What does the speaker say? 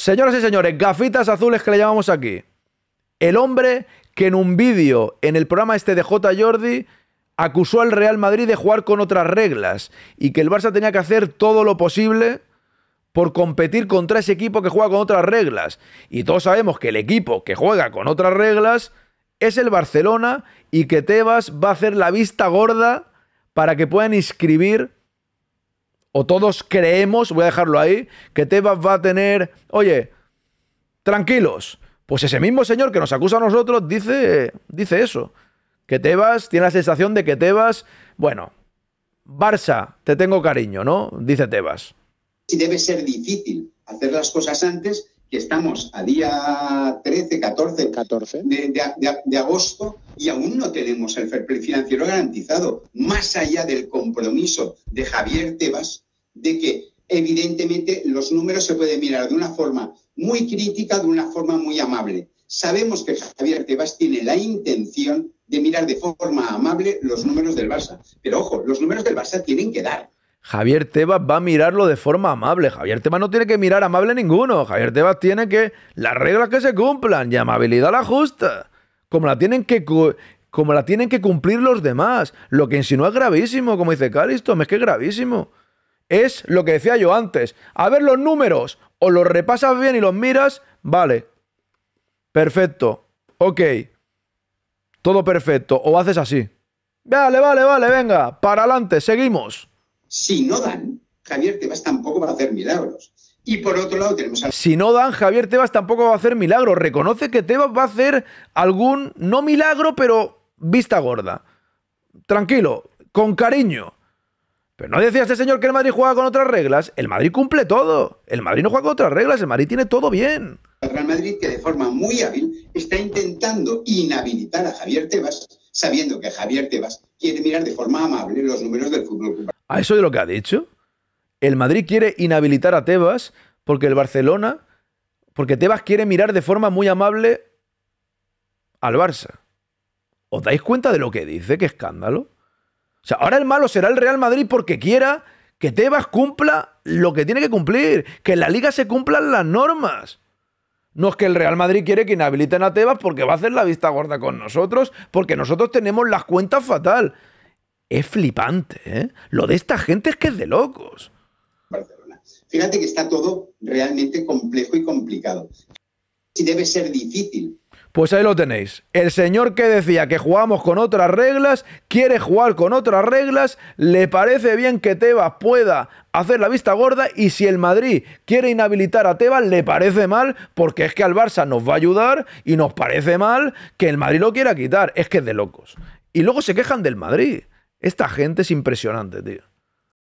Señoras y señores, gafitas azules que le llamamos aquí. El hombre que en un vídeo en el programa este de J. Jordi acusó al Real Madrid de jugar con otras reglas y que el Barça tenía que hacer todo lo posible por competir contra ese equipo que juega con otras reglas. Y todos sabemos que el equipo que juega con otras reglas es el Barcelona y que Tebas va a hacer la vista gorda para que puedan inscribir o todos creemos, voy a dejarlo ahí, que Tebas va a tener, oye, tranquilos. Pues ese mismo señor que nos acusa a nosotros dice, dice eso. Que Tebas tiene la sensación de que Tebas, bueno, Barça, te tengo cariño, ¿no? Dice Tebas. Sí, debe ser difícil hacer las cosas antes que estamos a día 13, 14, 14. De, agosto y aún no tenemos el fair financiero garantizado, más allá del compromiso de Javier Tebas de que evidentemente los números se pueden mirar de una forma muy crítica, de una forma muy amable. Sabemos que Javier Tebas tiene la intención de mirar de forma amable los números del Barça, pero ojo, los números del Barça tienen que dar. Javier Tebas va a mirarlo de forma amable. Javier Tebas no tiene que mirar amable ninguno. Javier Tebas tiene que las reglas que se cumplan y amabilidad la justa, como la tienen que como la tienen que cumplir los demás. Lo que insinúa es gravísimo, como dice Calisto, es que es gravísimo. Es lo que decía yo antes. A ver los números, o los repasas bien y los miras, vale. Perfecto. Ok. Todo perfecto. O haces así. Vale, vale, vale, venga. Para adelante, seguimos. Si no dan, Javier Tebas tampoco va a hacer milagros. Y por otro lado tenemos a... Si no dan, Javier Tebas tampoco va a hacer milagros. Reconoce que Tebas va a hacer algún, no milagro, pero vista gorda. Tranquilo, con cariño. Pero no decía este señor que el Madrid juega con otras reglas. El Madrid cumple todo. El Madrid no juega con otras reglas. El Madrid tiene todo bien. El Real Madrid, que de forma muy hábil está intentando inhabilitar a Javier Tebas, sabiendo que Javier Tebas quiere mirar de forma amable los números del fútbol ¿A eso de lo que ha dicho? El Madrid quiere inhabilitar a Tebas porque el Barcelona, porque Tebas quiere mirar de forma muy amable al Barça. ¿Os dais cuenta de lo que dice? ¡Qué escándalo! O sea, ahora el malo será el Real Madrid porque quiera que Tebas cumpla lo que tiene que cumplir, que en la liga se cumplan las normas. No es que el Real Madrid quiere que inhabiliten a Tebas porque va a hacer la vista gorda con nosotros, porque nosotros tenemos las cuentas fatal es flipante. ¿eh? Lo de esta gente es que es de locos. Fíjate que está todo realmente complejo y complicado. Y debe ser difícil. Pues ahí lo tenéis. El señor que decía que jugamos con otras reglas, quiere jugar con otras reglas, le parece bien que Tebas pueda hacer la vista gorda y si el Madrid quiere inhabilitar a Tebas, le parece mal porque es que al Barça nos va a ayudar y nos parece mal que el Madrid lo quiera quitar. Es que es de locos. Y luego se quejan del Madrid. Esta gente es impresionante, tío.